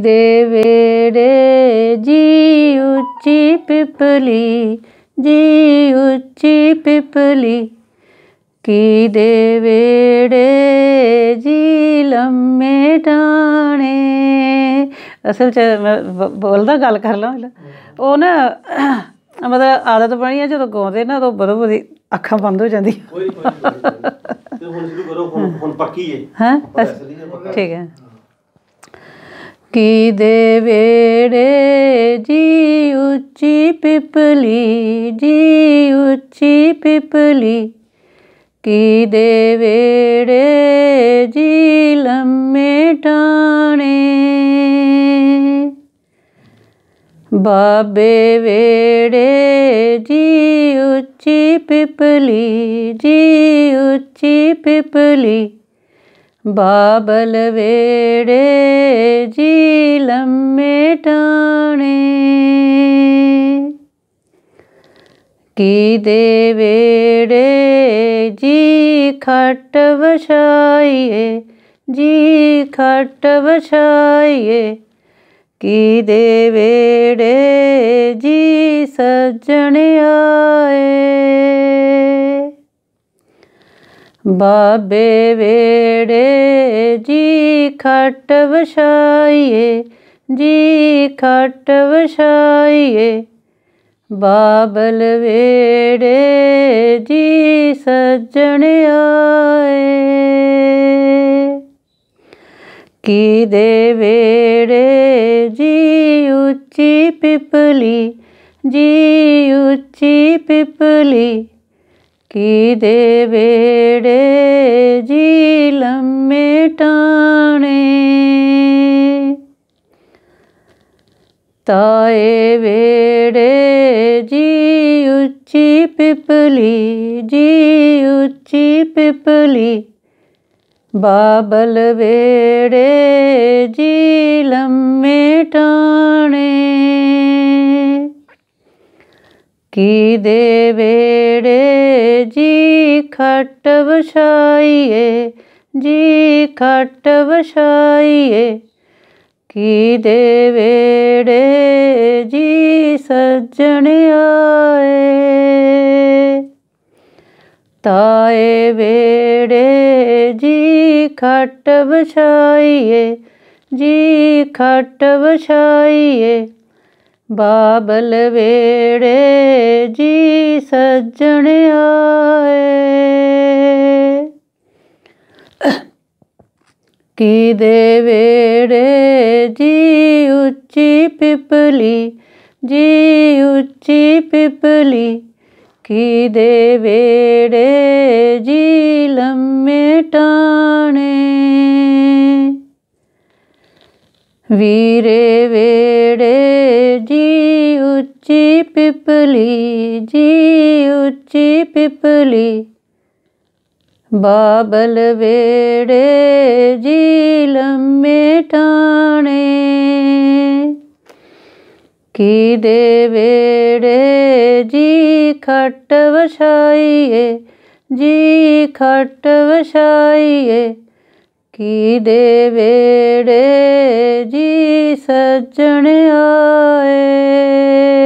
ਦੇ ਵੇੜੇ ਜੀ ਉੱਚੀ ਪਿਪਲੀ ਜੀ ਉੱਚੀ ਪਿਪਲੀ ਕੀ ਦੇ ਵੇੜੇ ਜੀ ਲੰਮੇ ਟਾਣੇ ਅਸਲ ਚ ਮੈਂ ਬੋਲਦਾ ਗੱਲ ਕਰ ਲਾਂ ਉਹ ਨਾ ਮਤਲਬ ਆਦਤ ਬਣੀ ਆ ਜਦੋਂ ਗਾਉਂਦੇ ਨਾ ਤਾਂ ਬਦੋ ਬਦੀ ਅੱਖਾਂ ਬੰਦ ਹੋ ਜਾਂਦੀ ਕੋਈ ਕੋਈ ਤੇ ਹੁਣ ਸ਼ੁਰੂ ਕਰੋ ਹੁਣ ਪੱਕੀ ਹੈ ਹਾਂ ਠੀਕ ਹੈ ਕੀ ਦੇ ਵੇੜੇ ਜੀ ਉੱਚੀ ਪਿਪਲੀ ਜੀ ਉੱਚੀ ਪਿਪਲੀ ਕੀ ਦੇ ਵੇੜੇ ਜੀ ਲੰਮੇ ਟਾਣੇ ਬਾਬੇ ਵੇੜੇ ਜੀ ਉੱਚੀ ਪਿਪਲੀ ਜੀ ਉੱਚੀ ਪਿਪਲੀ ਬਾਬਲ ਵੇੜੇ ਜੀ ਲੰਮੇ ਟਾਣੇ ਕੀ ਦੇ ਵੇੜੇ ਜੀ ਖੱਟ ਵਛਾਈਏ ਜੀ ਖੱਟ ਵਛਾਈਏ ਕੀ ਦੇ ਵੇੜੇ ਜੀ ਸੱਜਣ ਆਏ ਬਾਬੇ ਵੇੜੇ ਜੀ ਖਟ ਵਸਾਈਏ ਜੀ ਖਟ ਵਸਾਈਏ ਬਾਬਲ ਵੇੜੇ ਜੀ ਸੱਜਣ ਆਏ ਕੀ ਦੇ ਵੇੜੇ ਜੀ ਉੱਚੀ ਪਿਪਲੀ ਜੀ ਉੱਚੀ ਪਿਪਲੀ की देवेड़े जी लम्बे टाणे ताए वेड़े जी उच्ची पिपली जी उच्ची पिपली बाबल वेड़े जी लम्बे टाणे ਕੀ ਦੇ ਵੇੜੇ ਜੀ ਖੱਟ ਵਸਾਈਏ ਜੀ ਖੱਟ ਵਸਾਈਏ ਕੀ ਦੇ ਵੇੜੇ ਜੀ ਸੱਜਣ ਆਏ ਤਾਏ ਵੇੜੇ ਜੀ ਖੱਟ ਵਸਾਈਏ ਜੀ ਖੱਟ ਵਸਾਈਏ ਬਾਬਲ ਵੇੜੇ ਜੀ ਸੱਜਣ ਆਏ ਕੀ ਦੇ ਵੇੜੇ ਜੀ ਉੱਚੀ ਪਿਪਲੀ ਜੀ ਉੱਚੀ ਪਿਪਲੀ ਕੀ ਦੇ ਵੇੜੇ ਜੀ ਲੰਮੇ ਟਾਣੇ ਵੀਰੇ ਵੇ ਉੱਚੀ ਪਿਪਲੀ ਜੀ ਉੱਚੀ ਪਿਪਲੀ ਬਾਬਲ ਵੇੜੇ ਜੀ ਲੰਮੇ ਟਾਣੇ ਕੀ ਦੇ ਵੇੜੇ ਜੀ ਖੱਟ ਵਛਾਈਏ ਜੀ ਖੱਟ ਵਛਾਈਏ ਕੀ ਦੇ ਵੇੜੇ ਜੀ ਸੱਜਣ ਆਏ